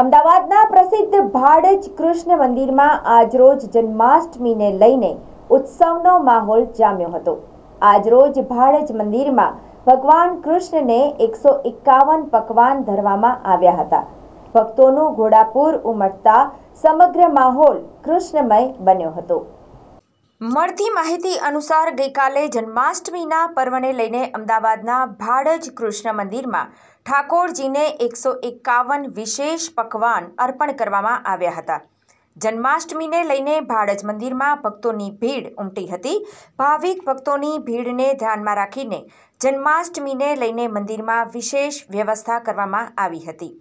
અમદાવાદના પ્રસિદ્ધ ભાડજ કૃષ્ણ મંદિરમાં આજરોજ જન્માષ્ટમીને લઈને ઉત્સવનો માહોલ જામ્યો હતો આજરોજ ભાડજ મંદિરમાં ભગવાન કૃષ્ણને એકસો એકાવન પકવાન ધરવામાં આવ્યા હતા ભક્તોનું ઘોડાપુર ઉમટતા સમગ્ર માહોલ કૃષ્ણમય બન્યો હતો મળતી માહિતી અનુસાર ગઈકાલે જન્માષ્ટમીના પર્વને લઈને અમદાવાદના ભાડજ કૃષ્ણ મંદિરમાં ઠાકોરજીને એકસો એકાવન વિશેષ પકવાન અર્પણ કરવામાં આવ્યા હતા જન્માષ્ટમીને લઈને ભાડજ મંદિરમાં ભક્તોની ભીડ ઉમટી હતી ભાવિક ભક્તોની ભીડને ધ્યાનમાં રાખીને જન્માષ્ટમીને લઈને મંદિરમાં વિશેષ વ્યવસ્થા કરવામાં આવી હતી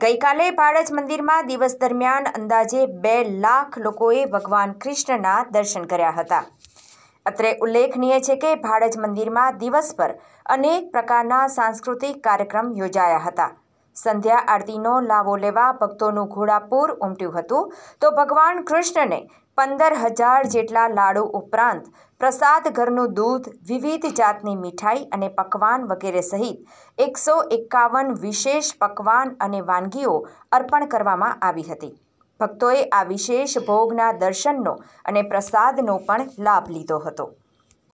ગઈકાલે ભાડજ મંદિરમાં દિવસ દરમિયાન અંદાજે બે લાખ લોકોએ ભગવાન કૃષ્ણના દર્શન કર્યા હતા અત્રે ઉલ્લેખનીય છે કે ભાડજ મંદિરમાં દિવસ પર અનેક પ્રકારના સાંસ્કૃતિક કાર્યક્રમ યોજાયા હતા સંધ્યા આરતીનો લાવો લેવા ભક્તોનું ઘોડાપૂર ઉમટ્યું હતું તો ભગવાન કૃષ્ણને પંદર હજાર જેટલા લાડુ ઉપરાંત પ્રસાદ ઘરનું દૂધ વિવિધ જાતની મીઠાઈ અને પકવાન વગેરે સહિત એકસો એકાવન વિશેષ પકવાન અને વાનગીઓ અર્પણ કરવામાં આવી હતી ભક્તોએ આ વિશેષ ભોગના દર્શનનો અને પ્રસાદનો પણ લાભ લીધો હતો